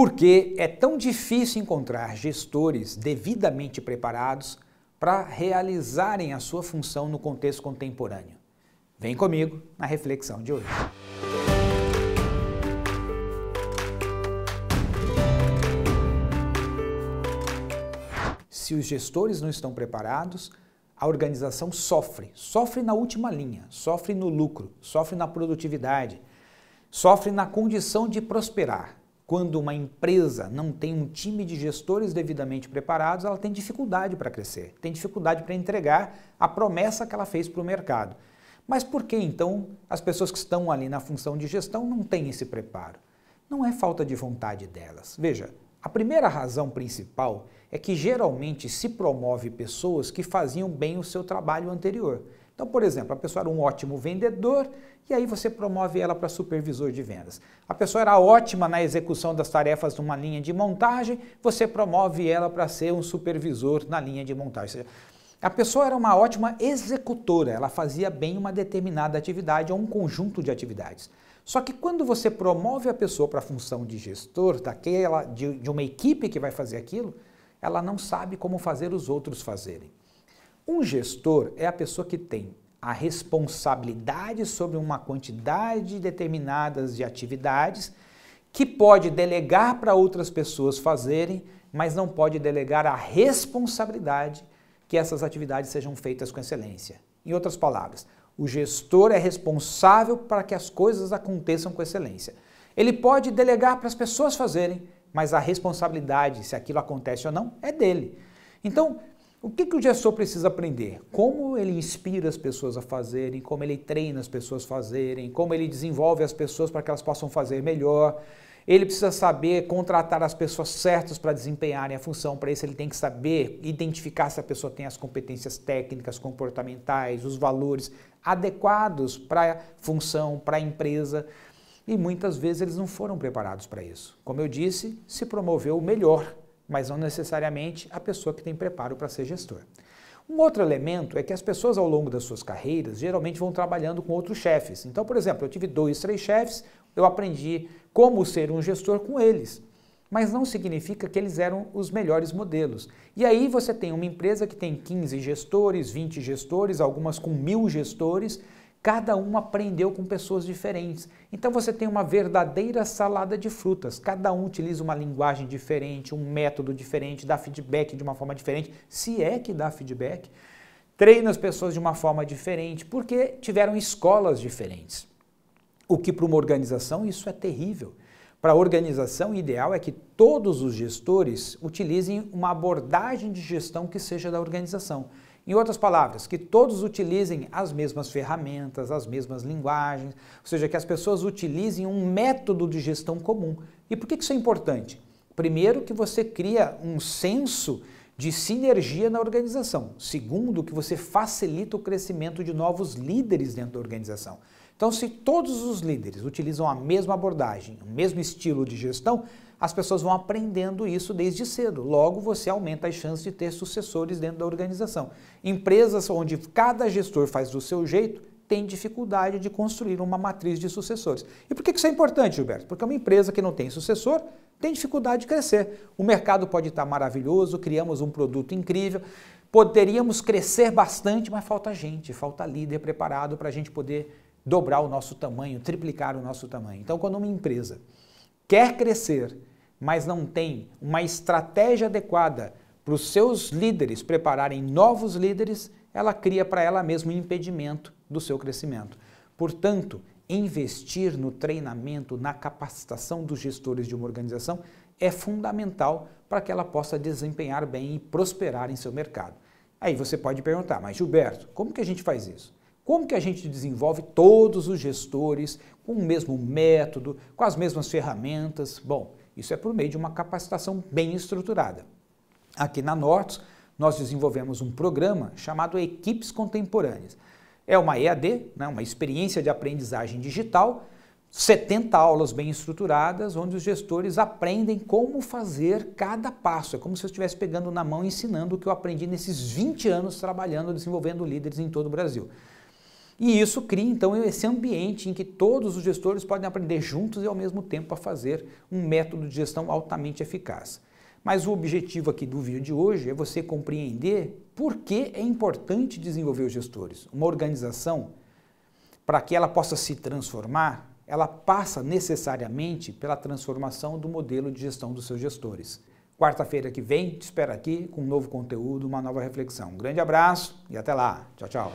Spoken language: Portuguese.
porque é tão difícil encontrar gestores devidamente preparados para realizarem a sua função no contexto contemporâneo. Vem comigo na reflexão de hoje. Se os gestores não estão preparados, a organização sofre. Sofre na última linha, sofre no lucro, sofre na produtividade, sofre na condição de prosperar. Quando uma empresa não tem um time de gestores devidamente preparados, ela tem dificuldade para crescer, tem dificuldade para entregar a promessa que ela fez para o mercado. Mas por que então as pessoas que estão ali na função de gestão não têm esse preparo? Não é falta de vontade delas. Veja, a primeira razão principal é que geralmente se promove pessoas que faziam bem o seu trabalho anterior. Então, por exemplo, a pessoa era um ótimo vendedor e aí você promove ela para supervisor de vendas. A pessoa era ótima na execução das tarefas numa linha de montagem, você promove ela para ser um supervisor na linha de montagem. A pessoa era uma ótima executora, ela fazia bem uma determinada atividade ou um conjunto de atividades. Só que quando você promove a pessoa para a função de gestor, daquela, tá, é de, de uma equipe que vai fazer aquilo, ela não sabe como fazer os outros fazerem. Um gestor é a pessoa que tem a responsabilidade sobre uma quantidade determinada de atividades que pode delegar para outras pessoas fazerem, mas não pode delegar a responsabilidade que essas atividades sejam feitas com excelência. Em outras palavras, o gestor é responsável para que as coisas aconteçam com excelência. Ele pode delegar para as pessoas fazerem, mas a responsabilidade, se aquilo acontece ou não, é dele. Então, o que, que o gestor precisa aprender? Como ele inspira as pessoas a fazerem, como ele treina as pessoas a fazerem, como ele desenvolve as pessoas para que elas possam fazer melhor ele precisa saber contratar as pessoas certas para desempenharem a função. Para isso, ele tem que saber identificar se a pessoa tem as competências técnicas, comportamentais, os valores adequados para a função, para a empresa. E muitas vezes eles não foram preparados para isso. Como eu disse, se promoveu o melhor, mas não necessariamente a pessoa que tem preparo para ser gestor. Um outro elemento é que as pessoas ao longo das suas carreiras geralmente vão trabalhando com outros chefes. Então, por exemplo, eu tive dois, três chefes, eu aprendi como ser um gestor com eles. Mas não significa que eles eram os melhores modelos. E aí você tem uma empresa que tem 15 gestores, 20 gestores, algumas com mil gestores, Cada um aprendeu com pessoas diferentes. Então você tem uma verdadeira salada de frutas. Cada um utiliza uma linguagem diferente, um método diferente, dá feedback de uma forma diferente, se é que dá feedback. Treina as pessoas de uma forma diferente, porque tiveram escolas diferentes. O que para uma organização isso é terrível. Para a organização, o ideal é que todos os gestores utilizem uma abordagem de gestão que seja da organização. Em outras palavras, que todos utilizem as mesmas ferramentas, as mesmas linguagens, ou seja, que as pessoas utilizem um método de gestão comum. E por que isso é importante? Primeiro, que você cria um senso de sinergia na organização. Segundo, que você facilita o crescimento de novos líderes dentro da organização. Então, se todos os líderes utilizam a mesma abordagem, o mesmo estilo de gestão, as pessoas vão aprendendo isso desde cedo. Logo, você aumenta as chances de ter sucessores dentro da organização. Empresas onde cada gestor faz do seu jeito tem dificuldade de construir uma matriz de sucessores. E por que isso é importante, Gilberto? Porque uma empresa que não tem sucessor tem dificuldade de crescer. O mercado pode estar maravilhoso, criamos um produto incrível, poderíamos crescer bastante, mas falta gente, falta líder preparado para a gente poder dobrar o nosso tamanho, triplicar o nosso tamanho. Então, quando uma empresa quer crescer, mas não tem uma estratégia adequada para os seus líderes prepararem novos líderes, ela cria para ela mesma um impedimento do seu crescimento. Portanto, investir no treinamento, na capacitação dos gestores de uma organização é fundamental para que ela possa desempenhar bem e prosperar em seu mercado. Aí você pode perguntar, mas Gilberto, como que a gente faz isso? Como que a gente desenvolve todos os gestores com o mesmo método, com as mesmas ferramentas? Bom, isso é por meio de uma capacitação bem estruturada. Aqui na Nortos, nós desenvolvemos um programa chamado Equipes Contemporâneas. É uma EAD, né, uma experiência de aprendizagem digital, 70 aulas bem estruturadas, onde os gestores aprendem como fazer cada passo. É como se eu estivesse pegando na mão e ensinando o que eu aprendi nesses 20 anos trabalhando, desenvolvendo líderes em todo o Brasil. E isso cria então esse ambiente em que todos os gestores podem aprender juntos e ao mesmo tempo a fazer um método de gestão altamente eficaz. Mas o objetivo aqui do vídeo de hoje é você compreender por que é importante desenvolver os gestores. Uma organização, para que ela possa se transformar, ela passa necessariamente pela transformação do modelo de gestão dos seus gestores. Quarta-feira que vem, te espero aqui com um novo conteúdo, uma nova reflexão. Um grande abraço e até lá. Tchau, tchau.